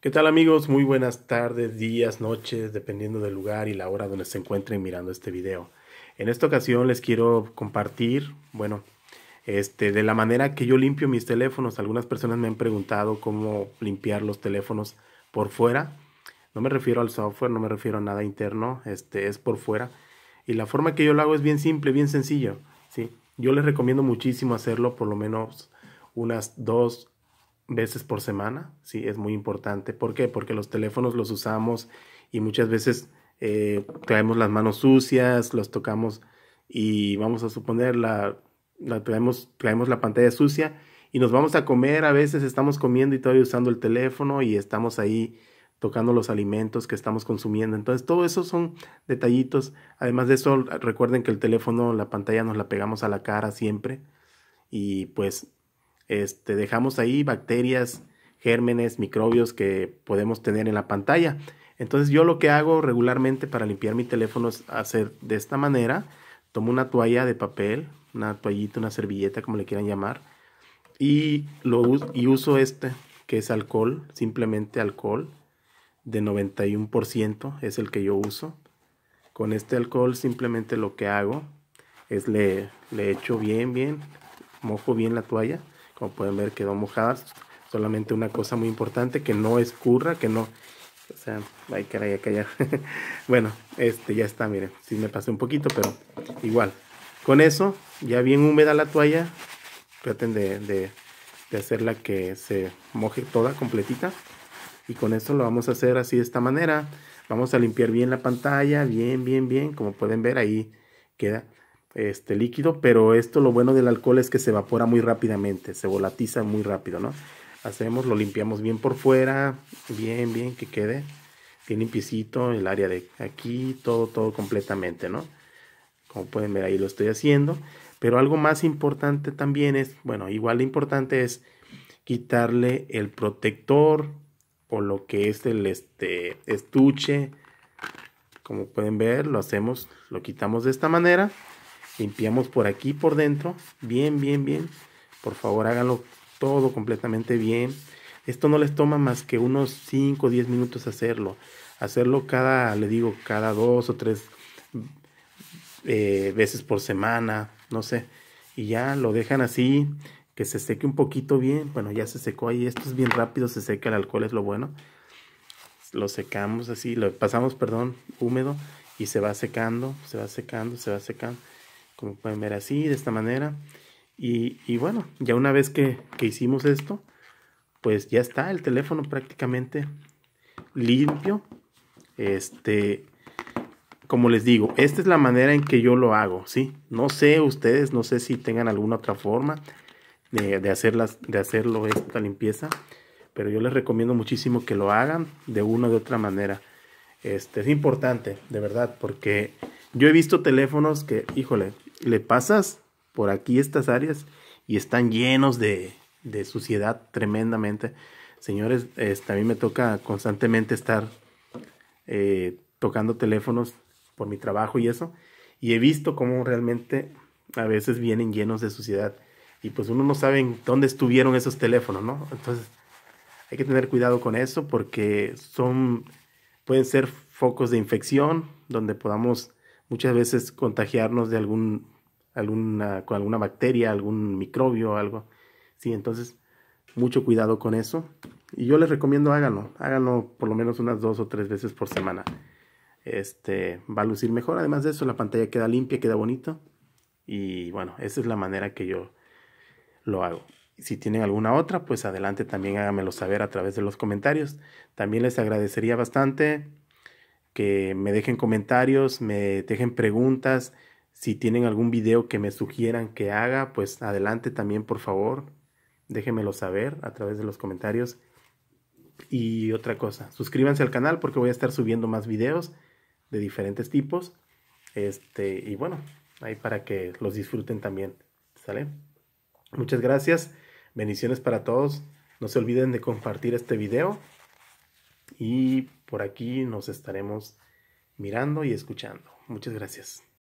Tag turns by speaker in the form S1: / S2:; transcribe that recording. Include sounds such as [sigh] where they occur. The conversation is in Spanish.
S1: ¿Qué tal amigos? Muy buenas tardes, días, noches, dependiendo del lugar y la hora donde se encuentren mirando este video. En esta ocasión les quiero compartir, bueno, este, de la manera que yo limpio mis teléfonos. Algunas personas me han preguntado cómo limpiar los teléfonos por fuera. No me refiero al software, no me refiero a nada interno, este, es por fuera. Y la forma que yo lo hago es bien simple, bien sencillo, ¿sí? Yo les recomiendo muchísimo hacerlo por lo menos unas dos veces por semana, sí, es muy importante. ¿Por qué? Porque los teléfonos los usamos y muchas veces eh, traemos las manos sucias, los tocamos y vamos a suponer la, traemos, traemos la pantalla sucia y nos vamos a comer, a veces estamos comiendo y todavía usando el teléfono y estamos ahí tocando los alimentos que estamos consumiendo. Entonces, todo eso son detallitos. Además de eso, recuerden que el teléfono, la pantalla nos la pegamos a la cara siempre y pues este, dejamos ahí bacterias, gérmenes, microbios que podemos tener en la pantalla. Entonces yo lo que hago regularmente para limpiar mi teléfono es hacer de esta manera. Tomo una toalla de papel, una toallita, una servilleta, como le quieran llamar, y, lo, y uso este, que es alcohol, simplemente alcohol de 91%, es el que yo uso. Con este alcohol simplemente lo que hago es le, le echo bien, bien, mojo bien la toalla como pueden ver quedó mojada. Solamente una cosa muy importante, que no escurra, que no... O sea, ay caray, callar. [laughs] callar. bueno, este ya está, miren. Sí me pasé un poquito, pero igual. Con eso, ya bien húmeda la toalla. Traten de, de, de hacerla que se moje toda completita. Y con eso lo vamos a hacer así de esta manera. Vamos a limpiar bien la pantalla, bien, bien, bien. Como pueden ver ahí queda este líquido, pero esto lo bueno del alcohol es que se evapora muy rápidamente, se volatiza muy rápido, ¿no? Hacemos, lo limpiamos bien por fuera, bien, bien, que quede bien limpiecito el área de aquí, todo, todo completamente, ¿no? Como pueden ver ahí lo estoy haciendo, pero algo más importante también es, bueno, igual de importante es quitarle el protector o lo que es el este, estuche, como pueden ver, lo hacemos, lo quitamos de esta manera Limpiamos por aquí, por dentro. Bien, bien, bien. Por favor, háganlo todo completamente bien. Esto no les toma más que unos 5 o 10 minutos hacerlo. Hacerlo cada, le digo, cada dos o tres eh, veces por semana, no sé. Y ya lo dejan así, que se seque un poquito bien. Bueno, ya se secó ahí. Esto es bien rápido, se seca el alcohol, es lo bueno. Lo secamos así, lo pasamos, perdón, húmedo y se va secando, se va secando, se va secando como pueden ver así, de esta manera. Y, y bueno, ya una vez que, que, hicimos esto, pues ya está el teléfono prácticamente limpio. Este, como les digo, esta es la manera en que yo lo hago, ¿sí? No sé ustedes, no sé si tengan alguna otra forma de, de, hacerlas, de hacerlo esta limpieza. Pero yo les recomiendo muchísimo que lo hagan de una u otra manera. Este, es importante, de verdad, porque yo he visto teléfonos que, híjole, le pasas por aquí estas áreas y están llenos de, de suciedad tremendamente. Señores, este, a mí me toca constantemente estar eh, tocando teléfonos por mi trabajo y eso. Y he visto cómo realmente a veces vienen llenos de suciedad. Y pues uno no sabe en dónde estuvieron esos teléfonos, ¿no? Entonces hay que tener cuidado con eso porque son, pueden ser focos de infección donde podamos muchas veces contagiarnos de algún, alguna, con alguna bacteria, algún microbio, algo. Sí, entonces mucho cuidado con eso. Y yo les recomiendo háganlo, háganlo por lo menos unas dos o tres veces por semana. Este va a lucir mejor. Además de eso, la pantalla queda limpia, queda bonito. Y bueno, esa es la manera que yo lo hago. Si tienen alguna otra, pues adelante también háganmelo saber a través de los comentarios. También les agradecería bastante que me dejen comentarios, me dejen preguntas. Si tienen algún video que me sugieran que haga, pues adelante también, por favor. Déjenmelo saber a través de los comentarios. Y otra cosa, suscríbanse al canal porque voy a estar subiendo más videos de diferentes tipos. Este, y bueno, ahí para que los disfruten también. ¿Sale? Muchas gracias. Bendiciones para todos. No se olviden de compartir este video y por aquí nos estaremos mirando y escuchando. Muchas gracias.